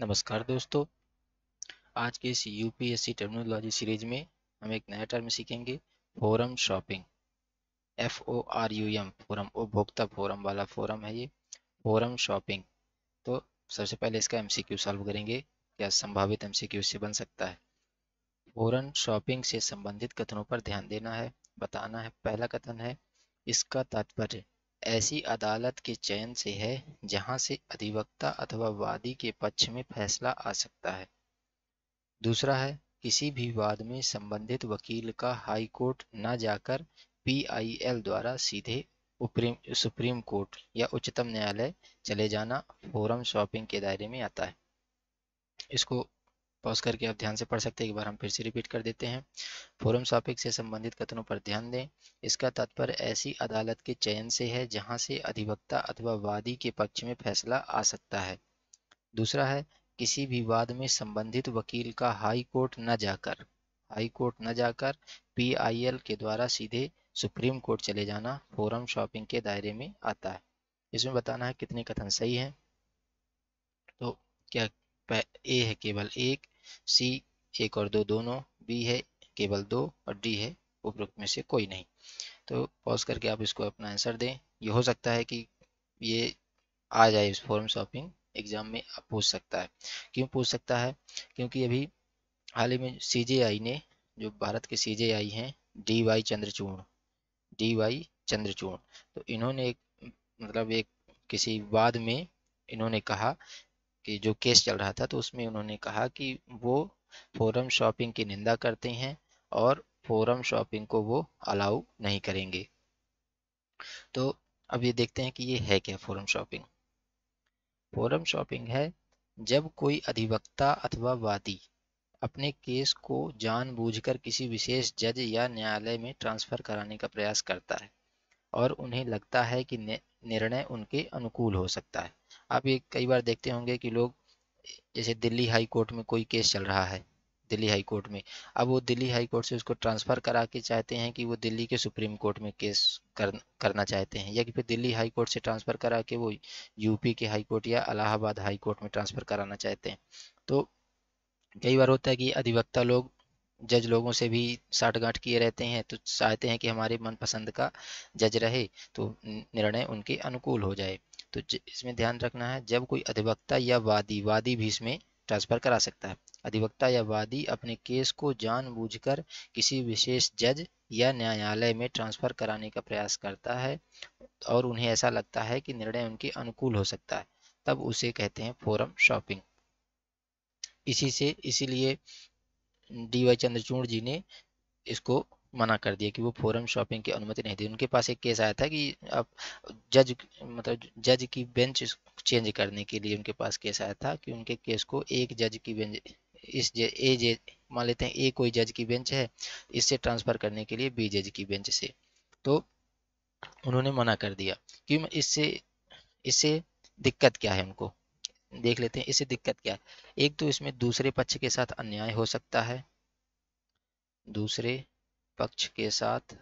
नमस्कार दोस्तों आज के इस यूपीएससी टर्मिनोलॉजी सीरीज में हम एक नया टर्म सीखेंगे forum shopping F O R U M forum उपभोक्ता फोरम वाला फोरम है ये फोरम शॉपिंग तो सबसे पहले इसका एमसीक्यू सॉल्व करेंगे क्या संभावित एमसीक्यू से बन सकता है फोरम शॉपिंग से संबंधित कथनों पर ध्यान देना है बताना है पहला कथन है इसका तात्पर्य ऐसी अदालत के चयन से है जहां से अधिवक्ता अथवा वादी के पक्ष में फैसला आ सकता है दूसरा है किसी भी वाद में संबंधित वकील का हाई कोर्ट न जाकर पीआईएल द्वारा सीधे सुप्रीम कोर्ट या उच्चतम न्यायालय चले जाना फोरम शॉपिंग के दायरे में आता है इसको पॉज करके आप ध्यान से पढ़ सकते हैं एक बार हम फिर से रिपीट कर देते हैं फोरम सॉपिक से संबंधित कथनों पर ध्यान दें इसका तात्पर्य ऐसी अदालत के चयन से है जहां से अधिवक्ता अथवा वादी के पक्ष में फैसला आ सकता है दूसरा है किसी भी वाद में संबंधित वकील का हाई कोर्ट न जाकर हाई कोर्ट न जाकर पी के द्वारा सीधे सुप्रीम कोर्ट चले जाना फोरम शॉपिंग के दायरे में आता है इसमें बताना है कितने कथन सही हैं तो क्या ए है केवल एक सी एक और दो दोनों बी है केवल दो और डी है उपरोक्त में से कोई नहीं तो पॉज करके आप इसको अपना आंसर दें ये हो सकता है कि ये आ जाए इस फॉर्म शॉपिंग एग्जाम में आप पूछ सकता है क्यों पूछ सकता है क्योंकि अभी हाल ही में सी ने जो भारत के सीजेआई हैं D Y Chandrachud D Y Chandrachud तो इन्होंने एक मतलब एक किसी बाद में इन्होंने कहा कि जो केस चल रहा था तो उसमें उन्होंने कहा कि वो फोरम शॉपिंग की निंदा करते हैं और फोरम शॉपिंग को वो अलाउ नहीं करेंगे तो अब ये देखते हैं कि ये है क्या फोरम शॉपिंग फोरम शॉपिंग है जब कोई अधिवक्ता अथवा वादी अपने केस को जानबूझकर किसी विशेष जज या न्यायालय में ट्रांसफर कराने का प्रयास करता है और उन्हें लगता है कि निर्णय उनके अनुकूल हो सकता है आप ये कई बार देखते होंगे कि लोग जैसे दिल्ली हाई कोर्ट में कोई केस चल रहा है दिल्ली हाई कोर्ट में अब वो दिल्ली हाई कोर्ट से उसको ट्रांसफ़र करा के चाहते हैं कि वो दिल्ली के सुप्रीम कोर्ट में केस कर, करना चाहते हैं या कि फिर दिल्ली हाई कोर्ट से ट्रांसफ़र करा के वो यूपी के हाई कोर्ट या अलाहाबाद हाई कोर्ट में ट्रांसफ़र कराना चाहते हैं तो कई बार होता है कि अधिवक्ता लोग जज लोगों से भी साठगांठ किए रहते हैं तो चाहते हैं कि हमारे मनपसंद का जज रहे तो निर्णय उनके अनुकूल हो जाए तो इसमें ध्यान रखना है जब कोई अधिवक्ता या वादी वादी भी इसमें ट्रांसफर करा सकता है अधिवक्ता या वादी अपने केस को जानबूझकर किसी विशेष जज या न्यायालय में ट्रांसफर कराने का प्रयास करता है और उन्हें ऐसा लगता है कि निर्णय उनके अनुकूल हो सकता है तब उसे कहते हैं फोरम शॉपिंग इसी से इसीलिए डी वाई चंद्रचूड़ जी ने इसको मना कर दिया कि वो फोरम शॉपिंग की अनुमति नहीं दी उनके पास एक केस आया था कि आप जज मतलब जज की बेंच चेंज करने के लिए उनके पास केस आया था कि उनके केस को एक जज की बेंच इस जे, ए जे मान लेते हैं ए कोई जज की बेंच है इससे ट्रांसफ़र करने के लिए बी जज की बेंच से तो उन्होंने मना कर दिया कि इससे इससे दिक्कत क्या है उनको देख लेते हैं इससे दिक्कत क्या है एक तो इसमें दूसरे पक्ष के साथ अन्याय हो सकता है दूसरे पक्ष के साथ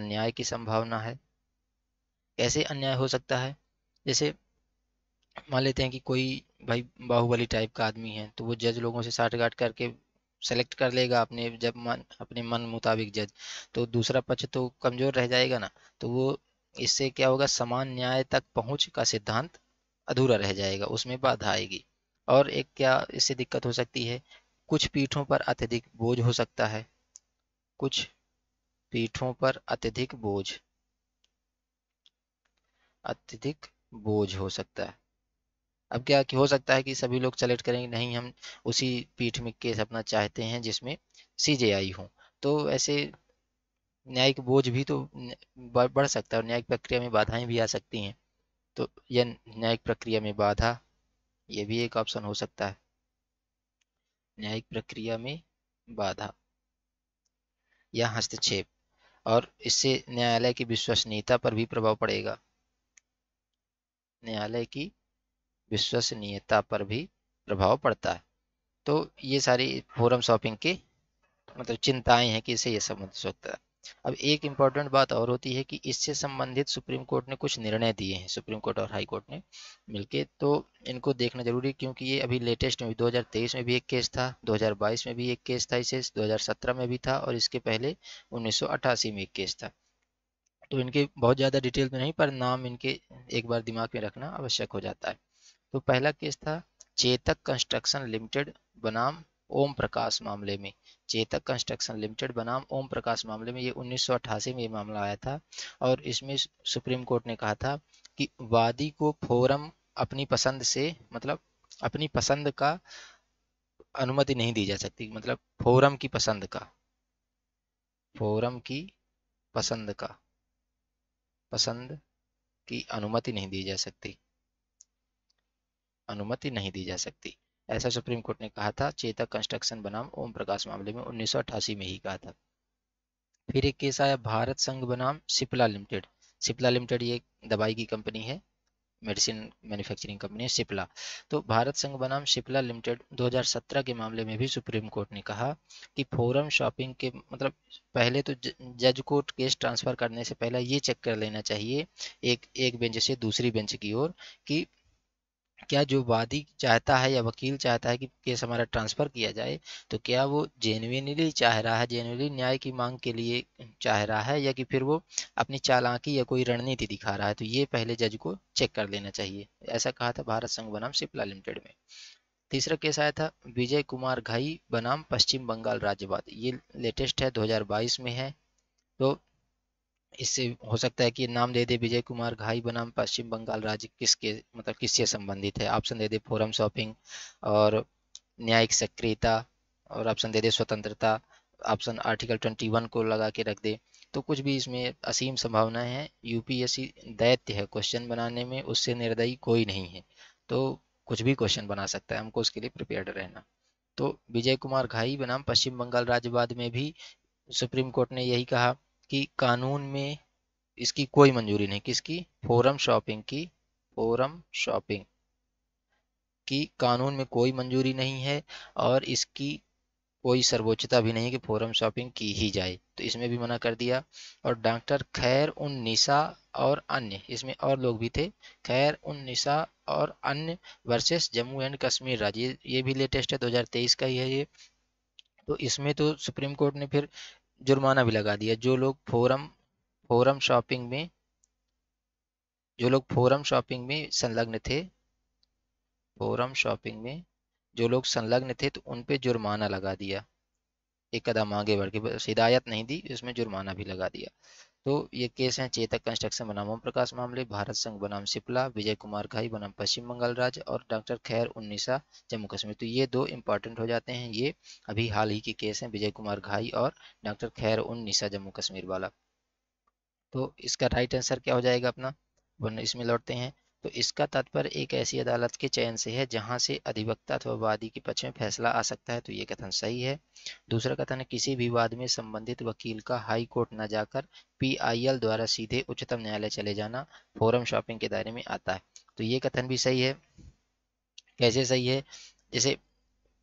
अन्याय की संभावना है कैसे अन्याय हो सकता है जैसे मान लेते हैं कि कोई भाई बाहुबली टाइप का आदमी है तो वो जज लोगों से गाठ करके सेलेक्ट कर लेगा अपने जब मन अपने मन मुताबिक जज तो दूसरा पक्ष तो कमज़ोर रह जाएगा ना तो वो इससे क्या होगा समान न्याय तक पहुंच का सिद्धांत अधूरा रह जाएगा उसमें बाधा आएगी और एक क्या इससे दिक्कत हो सकती है कुछ पीठों पर अत्यधिक बोझ हो सकता है कुछ पीठों पर अत्यधिक बोझ अत्यधिक बोझ हो सकता है अब क्या कि हो सकता है कि सभी लोग सेलेक्ट करेंगे नहीं हम उसी पीठ में केस अपना चाहते हैं जिसमें सी जे आई हो तो ऐसे न्यायिक बोझ भी तो बढ़ सकता है और न्यायिक प्रक्रिया में बाधाएं भी आ सकती हैं तो यह न्यायिक प्रक्रिया में बाधा ये भी एक ऑप्शन हो सकता है न्यायिक प्रक्रिया में बाधा या हस्तक्षेप और इससे न्यायालय की विश्वसनीयता पर भी प्रभाव पड़ेगा न्यायालय की विश्वसनीयता पर भी प्रभाव पड़ता है तो ये सारी फोरम शॉपिंग के मतलब चिंताएं हैं कि इसे ये सब सकता है अब एक इम्पॉर्टेंट बात और होती है कि इससे संबंधित सुप्रीम कोर्ट ने कुछ निर्णय दिए हैं सुप्रीम कोर्ट और हाई कोर्ट ने मिलके तो इनको देखना जरूरी क्योंकि ये अभी लेटेस्ट में भी 2023 में भी एक केस था 2022 में भी एक केस था इसे 2017 में भी था और इसके पहले उन्नीस में एक केस था तो इनके बहुत ज़्यादा डिटेल में तो नहीं पर नाम इनके एक बार दिमाग में रखना आवश्यक हो जाता है तो पहला केस था चेतक कंस्ट्रक्शन लिमिटेड बनाम ओम प्रकाश मामले में चेतक कंस्ट्रक्शन लिमिटेड बनाम ओम प्रकाश मामले में ये 1988 में ये मामला आया था और इसमें सुप्रीम कोर्ट ने कहा था कि वादी को फोरम अपनी पसंद से मतलब अपनी पसंद का अनुमति नहीं दी जा सकती मतलब फोरम की पसंद का फोरम की पसंद का पसंद की अनुमति नहीं दी जा सकती अनुमति नहीं दी जा सकती ऐसा सुप्रीम कोर्ट ने कहा था चेतक कंस्ट्रक्शन बनाम ओम प्रकाश मामले में उन्नीस में ही कहा था फिर एक केस आया भारत संघ बनाम सिप्ला लिमिटेड सिप्ला लिमिटेड ये दवाई की कंपनी है मेडिसिन मैन्युफैक्चरिंग कंपनी है सिप्ला तो भारत संघ बनाम सिप्ला लिमिटेड 2017 के मामले में भी सुप्रीम कोर्ट ने कहा कि फोरम शॉपिंग के मतलब पहले तो जज कोर्ट केस ट्रांसफ़र करने से पहले ये चेक कर लेना चाहिए एक एक बेंच से दूसरी बेंच की ओर कि क्या जो वादी चाहता है या वकील चाहता है कि केस हमारा ट्रांसफ़र किया जाए तो क्या वो जेनविनली चाह रहा है जेनविनली न्याय की मांग के लिए चाह रहा है या कि फिर वो अपनी चालाकी या कोई रणनीति दिखा रहा है तो ये पहले जज को चेक कर लेना चाहिए ऐसा कहा था भारत संघ बनाम सिप्ला लिमिटेड में तीसरा केस आया था विजय कुमार घाई बनाम पश्चिम बंगाल राज्यवाद ये लेटेस्ट है दो में है तो इससे हो सकता है कि नाम दे दे विजय कुमार घाई बनाम पश्चिम बंगाल राज्य किसके मतलब किससे संबंधित है ऑप्शन दे दे फोरम शॉपिंग और न्यायिक सक्रियता और ऑप्शन दे दे स्वतंत्रता ऑप्शन आर्टिकल 21 को लगा के रख दे तो कुछ भी इसमें असीम संभावना है यूपीएससी दैत्य है क्वेश्चन बनाने में उससे निर्दयी कोई नहीं है तो कुछ भी क्वेश्चन बना सकता है हमको उसके लिए प्रिपेयर्ड रहना तो विजय कुमार घाई बनाम पश्चिम बंगाल राज्यवाद में भी सुप्रीम कोर्ट ने यही कहा कि कानून में इसकी कोई मंजूरी नहीं किसकी फोरम शॉपिंग की फोरम शॉपिंग की कानून में कोई मंजूरी नहीं है और इसकी कोई सर्वोच्चता भी नहीं कि फोरम शॉपिंग की ही जाए तो इसमें भी मना कर दिया और डॉक्टर खैर उन निशा और अन्य इसमें और लोग भी थे खैर उन निशा और अन्य वर्सेस जम्मू एंड कश्मीर राज्य ये भी लेटेस्ट है 2023 का ही है ये तो इसमें तो सुप्रीम कोर्ट ने फिर जुर्माना भी लगा दिया जो लोग फोरम फोरम शॉपिंग में जो लोग फोरम शॉपिंग में संलग्न थे फोरम शॉपिंग में जो लोग संलग्न थे तो उन पे जुर्माना लगा दिया एक कदम आगे बढ़ के हिदायत नहीं दी उसमें जुर्माना भी लगा दिया तो ये केस हैं चेतक कंस्ट्रक्शन बनाम ओम प्रकाश मामले भारत संघ बनाम सिपला विजय कुमार घाई बनाम पश्चिम बंगाल राज्य और डॉक्टर खैर उन्नीसा जम्मू कश्मीर तो ये दो इंपॉर्टेंट हो जाते हैं ये अभी हाल ही के केस हैं विजय कुमार घाई और डॉक्टर खैर उन्नीसा जम्मू कश्मीर वाला तो इसका राइट आंसर क्या हो जाएगा अपना इसमें लौटते हैं तो इसका तात्पर्य एक ऐसी अदालत के चयन से है जहां से अधिवक्ता अथवा वादी के पक्ष में फैसला आ सकता है तो ये कथन सही है दूसरा कथन है किसी भी वाद में संबंधित वकील का हाई कोर्ट न जाकर पीआईएल द्वारा सीधे उच्चतम न्यायालय चले जाना फोरम शॉपिंग के दायरे में आता है तो ये कथन भी सही है कैसे सही है जैसे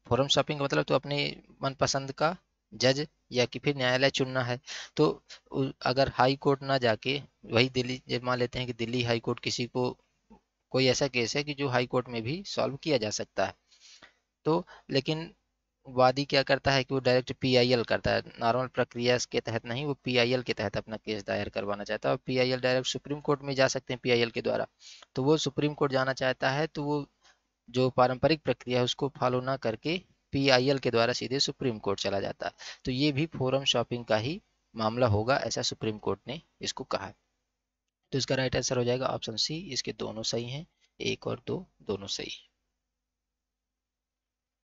फोरम शॉपिंग का मतलब तो अपने मनपसंद का जज या कि फिर न्यायालय चुनना है तो अगर हाई कोर्ट ना जाके वही दिल्ली मान लेते हैं कि दिल्ली हाई कोर्ट किसी को कोई ऐसा केस है कि जो हाई कोर्ट में भी सॉल्व किया जा सकता है तो लेकिन वादी क्या करता है कि वो डायरेक्ट पीआईएल करता है नॉर्मल प्रक्रिया के तहत नहीं वो पीआईएल के तहत अपना केस दायर करवाना चाहता है और पीआईएल डायरेक्ट सुप्रीम कोर्ट में जा सकते हैं पीआईएल के द्वारा तो वो सुप्रीम कोर्ट जाना चाहता है तो वो जो पारंपरिक प्रक्रिया है उसको फॉलो ना करके पीआईएल के द्वारा सीधे सुप्रीम कोर्ट चला जाता है तो ये भी फोरम शॉपिंग का ही मामला होगा ऐसा सुप्रीम कोर्ट ने इसको कहा है तो इसका राइट आंसर हो जाएगा ऑप्शन सी इसके दोनों सही हैं एक और दो दोनों सही